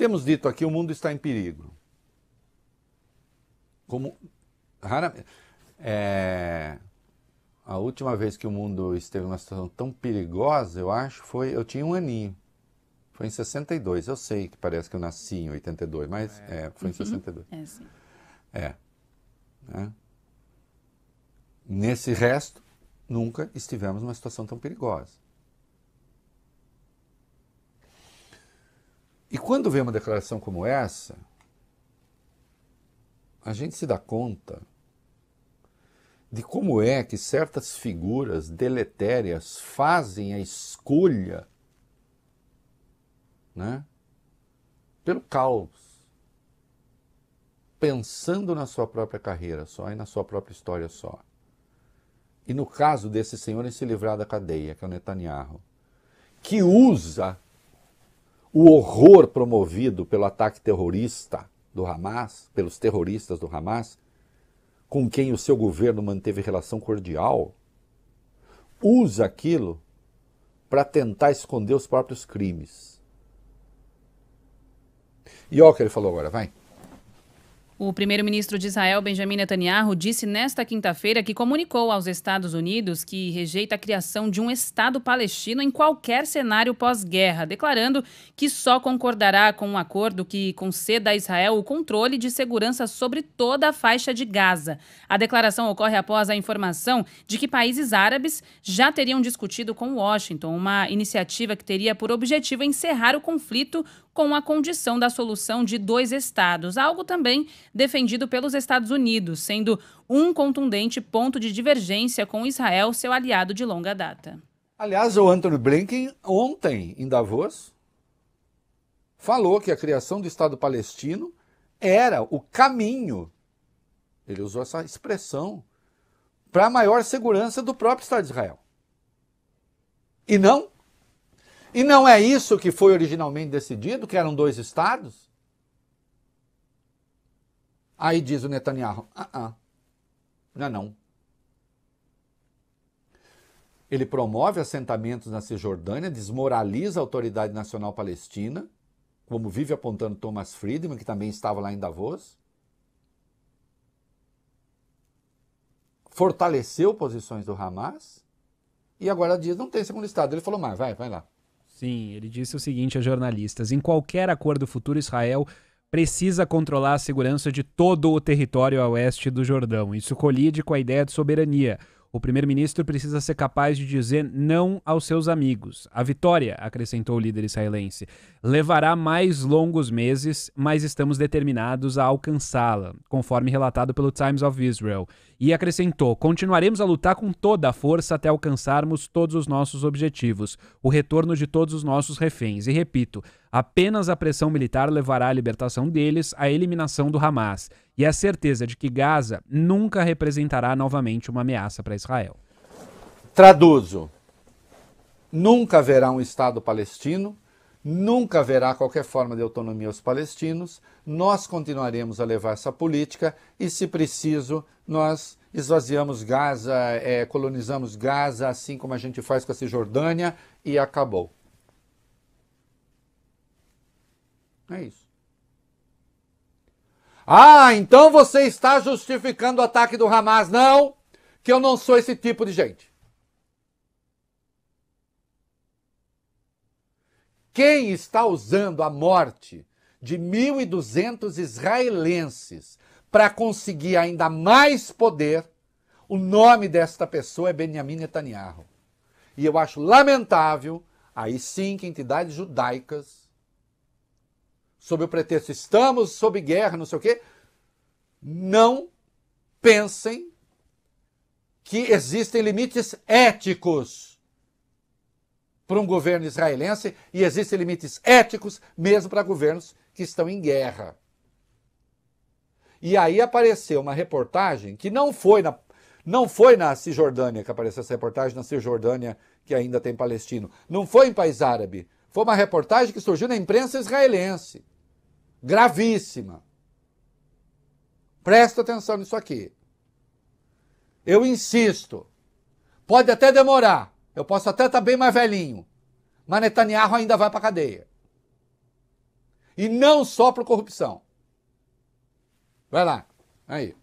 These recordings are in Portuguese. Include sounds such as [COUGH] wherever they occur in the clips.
Temos dito aqui, o mundo está em perigo. Como raramente. É, a última vez que o mundo esteve numa situação tão perigosa, eu acho, foi. Eu tinha um aninho. Foi em 62. Eu sei que parece que eu nasci em 82, mas é. É, foi em 62. Uhum. É, sim. É. Né? Nesse resto, nunca estivemos numa situação tão perigosa. E quando vem uma declaração como essa, a gente se dá conta de como é que certas figuras deletérias fazem a escolha né, pelo caos, pensando na sua própria carreira só e na sua própria história só. E no caso desse senhor em se livrar da cadeia, que é o Netanyahu, que usa o horror promovido pelo ataque terrorista do Hamas, pelos terroristas do Hamas, com quem o seu governo manteve relação cordial, usa aquilo para tentar esconder os próprios crimes. E olha o que ele falou agora, vai. O primeiro-ministro de Israel, Benjamin Netanyahu, disse nesta quinta-feira que comunicou aos Estados Unidos que rejeita a criação de um Estado palestino em qualquer cenário pós-guerra, declarando que só concordará com um acordo que conceda a Israel o controle de segurança sobre toda a faixa de Gaza. A declaração ocorre após a informação de que países árabes já teriam discutido com Washington uma iniciativa que teria por objetivo encerrar o conflito com a condição da solução de dois estados, algo também defendido pelos Estados Unidos, sendo um contundente ponto de divergência com Israel, seu aliado de longa data. Aliás, o Anthony Blinken, ontem em Davos, falou que a criação do Estado palestino era o caminho, ele usou essa expressão, para a maior segurança do próprio Estado de Israel. E não e não é isso que foi originalmente decidido, que eram dois estados? Aí diz o Netanyahu: ah, ah, já é não. Ele promove assentamentos na Cisjordânia, desmoraliza a Autoridade Nacional Palestina, como vive apontando Thomas Friedman, que também estava lá em Davos. Fortaleceu posições do Hamas e agora diz: não tem segundo Estado. Ele falou: mas vai, vai lá. Sim, ele disse o seguinte a jornalistas: em qualquer acordo futuro, Israel precisa controlar a segurança de todo o território a oeste do Jordão. Isso colide com a ideia de soberania. O primeiro-ministro precisa ser capaz de dizer não aos seus amigos. A vitória, acrescentou o líder israelense, levará mais longos meses, mas estamos determinados a alcançá-la, conforme relatado pelo Times of Israel. E acrescentou: continuaremos a lutar com toda a força até alcançarmos todos os nossos objetivos, o retorno de todos os nossos reféns. E repito, Apenas a pressão militar levará à libertação deles, à eliminação do Hamas e à certeza de que Gaza nunca representará novamente uma ameaça para Israel. Traduzo: nunca haverá um Estado palestino, nunca haverá qualquer forma de autonomia aos palestinos, nós continuaremos a levar essa política e, se preciso, nós esvaziamos Gaza, é, colonizamos Gaza, assim como a gente faz com a Cisjordânia, e acabou. É isso. Ah, então você está justificando o ataque do Hamas. Não, que eu não sou esse tipo de gente. Quem está usando a morte de 1.200 israelenses para conseguir ainda mais poder, o nome desta pessoa é Benjamin Netanyahu. E eu acho lamentável, aí sim, que entidades judaicas sob o pretexto estamos sob guerra, não sei o quê, não pensem que existem limites éticos para um governo israelense e existem limites éticos mesmo para governos que estão em guerra. E aí apareceu uma reportagem que não foi na não foi na Cisjordânia que apareceu essa reportagem, na Cisjordânia que ainda tem palestino, não foi em país árabe, foi uma reportagem que surgiu na imprensa israelense. Gravíssima. Presta atenção nisso aqui. Eu insisto. Pode até demorar. Eu posso até estar tá bem mais velhinho. Mas Netanyahu ainda vai para cadeia. E não só por corrupção. Vai lá. Aí.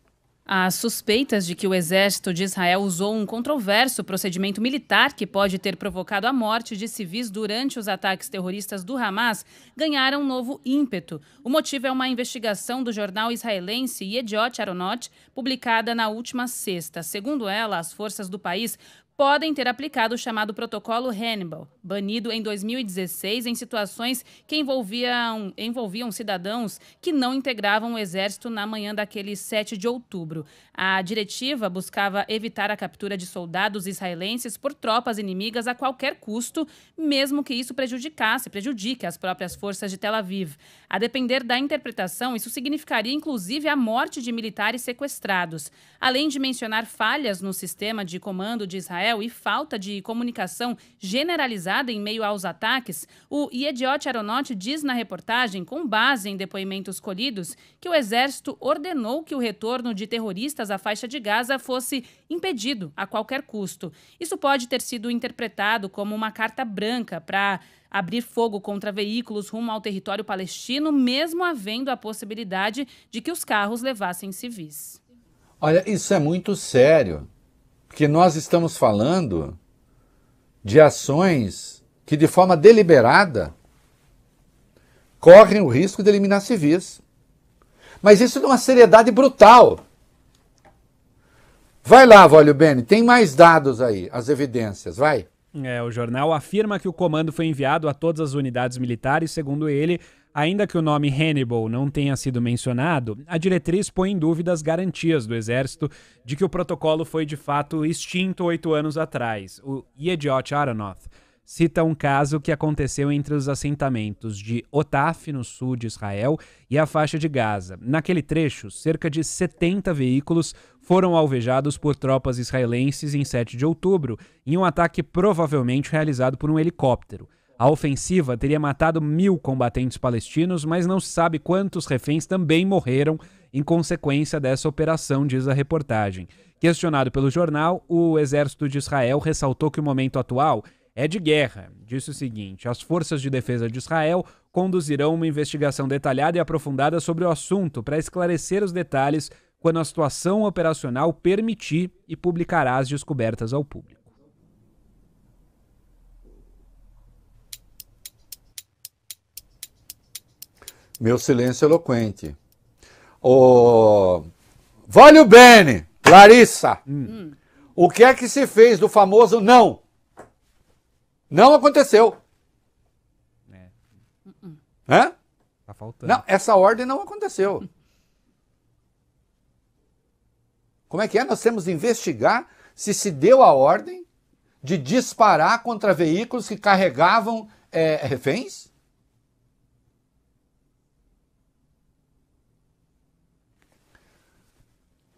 Há suspeitas de que o exército de Israel usou um controverso procedimento militar que pode ter provocado a morte de civis durante os ataques terroristas do Hamas ganharam um novo ímpeto. O motivo é uma investigação do jornal israelense Yediot Aronot, publicada na última sexta. Segundo ela, as forças do país podem ter aplicado o chamado protocolo Hannibal, banido em 2016 em situações que envolviam, envolviam cidadãos que não integravam o exército na manhã daquele 7 de outubro. A diretiva buscava evitar a captura de soldados israelenses por tropas inimigas a qualquer custo, mesmo que isso prejudicasse, prejudique as próprias forças de Tel Aviv. A depender da interpretação, isso significaria inclusive a morte de militares sequestrados. Além de mencionar falhas no sistema de comando de Israel, Israel e falta de comunicação generalizada em meio aos ataques, o Yediot Aronot diz na reportagem, com base em depoimentos colhidos, que o exército ordenou que o retorno de terroristas à faixa de Gaza fosse impedido a qualquer custo. Isso pode ter sido interpretado como uma carta branca para abrir fogo contra veículos rumo ao território palestino, mesmo havendo a possibilidade de que os carros levassem civis. Olha, isso é muito sério que nós estamos falando de ações que, de forma deliberada, correm o risco de eliminar civis. Mas isso é de uma seriedade brutal. Vai lá, Vólio Bene, tem mais dados aí, as evidências, vai. É, o jornal afirma que o comando foi enviado a todas as unidades militares. Segundo ele, Ainda que o nome Hannibal não tenha sido mencionado, a diretriz põe em dúvida as garantias do exército de que o protocolo foi de fato extinto oito anos atrás. O Yediot Aronoth cita um caso que aconteceu entre os assentamentos de Otaf, no sul de Israel, e a faixa de Gaza. Naquele trecho, cerca de 70 veículos foram alvejados por tropas israelenses em 7 de outubro, em um ataque provavelmente realizado por um helicóptero. A ofensiva teria matado mil combatentes palestinos, mas não se sabe quantos reféns também morreram em consequência dessa operação, diz a reportagem. Questionado pelo jornal, o exército de Israel ressaltou que o momento atual é de guerra. Disse o seguinte: as forças de defesa de Israel conduzirão uma investigação detalhada e aprofundada sobre o assunto para esclarecer os detalhes quando a situação operacional permitir e publicará as descobertas ao público. Meu silêncio eloquente. O... Vale o Bene, Larissa. Hum. hum. O que é que se fez do famoso não? Não aconteceu. É. Hã? Tá faltando. Não, essa ordem não aconteceu. [LAUGHS] Como é que é? Nós temos que investigar se se deu a ordem de disparar contra veículos que carregavam é, reféns?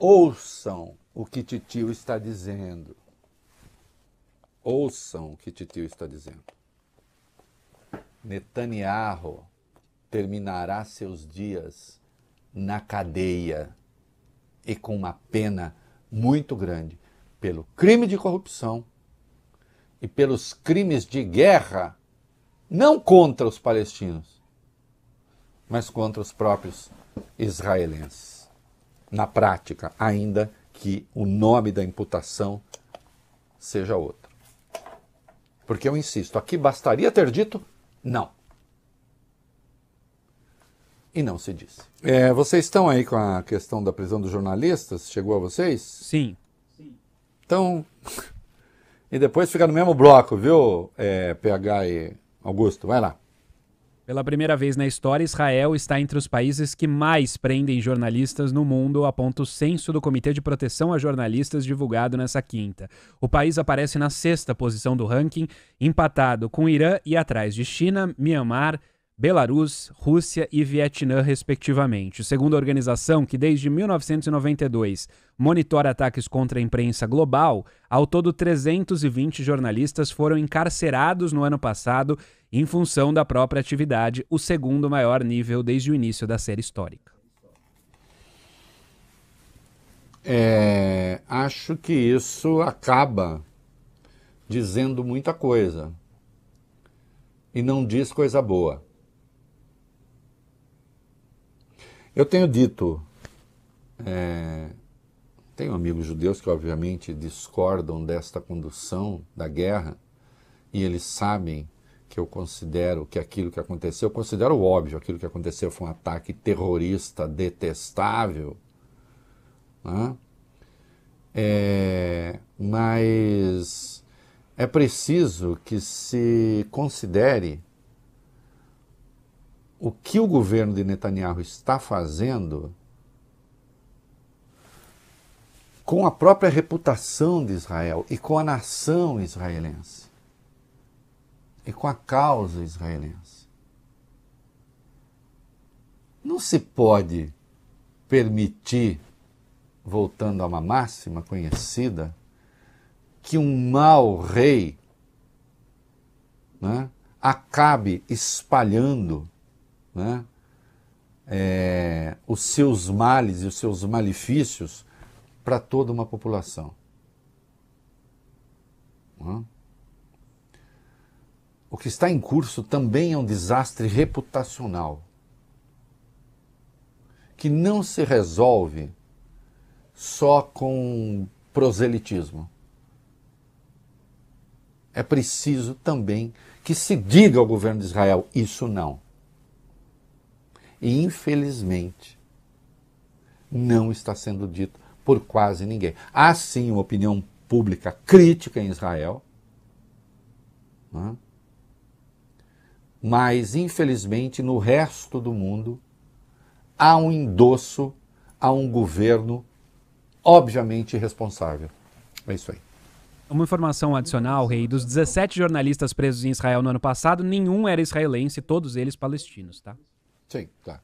Ouçam o que Titio está dizendo. Ouçam o que Titio está dizendo. Netanyahu terminará seus dias na cadeia e com uma pena muito grande pelo crime de corrupção e pelos crimes de guerra, não contra os palestinos, mas contra os próprios israelenses na prática, ainda que o nome da imputação seja outro. Porque eu insisto, aqui bastaria ter dito não. E não se disse. É, vocês estão aí com a questão da prisão dos jornalistas? Chegou a vocês? Sim. Então. [LAUGHS] e depois fica no mesmo bloco, viu, é, PH e Augusto? Vai lá. Pela primeira vez na história, Israel está entre os países que mais prendem jornalistas no mundo, aponta o censo do Comitê de Proteção a Jornalistas divulgado nessa quinta. O país aparece na sexta posição do ranking, empatado com Irã e atrás de China, Myanmar, Belarus, Rússia e Vietnã, respectivamente. Segundo a organização, que desde 1992 monitora ataques contra a imprensa global, ao todo 320 jornalistas foram encarcerados no ano passado em função da própria atividade, o segundo maior nível desde o início da série histórica. É, acho que isso acaba dizendo muita coisa e não diz coisa boa. Eu tenho dito, é, tenho amigos judeus que obviamente discordam desta condução da guerra, e eles sabem que eu considero que aquilo que aconteceu, eu considero óbvio, aquilo que aconteceu foi um ataque terrorista detestável, né? é, mas é preciso que se considere o que o governo de Netanyahu está fazendo com a própria reputação de Israel e com a nação israelense e com a causa israelense. Não se pode permitir, voltando a uma máxima conhecida, que um mau rei né, acabe espalhando né? é, os seus males e os seus malefícios para toda uma população. Né? O que está em curso também é um desastre reputacional que não se resolve só com proselitismo. É preciso também que se diga ao governo de Israel: isso não. E infelizmente não está sendo dito por quase ninguém. Há sim uma opinião pública crítica em Israel, né? mas infelizmente no resto do mundo há um endosso a um governo obviamente irresponsável. É isso aí. Uma informação adicional, Rei, dos 17 jornalistas presos em Israel no ano passado, nenhum era israelense, todos eles palestinos, tá? 这个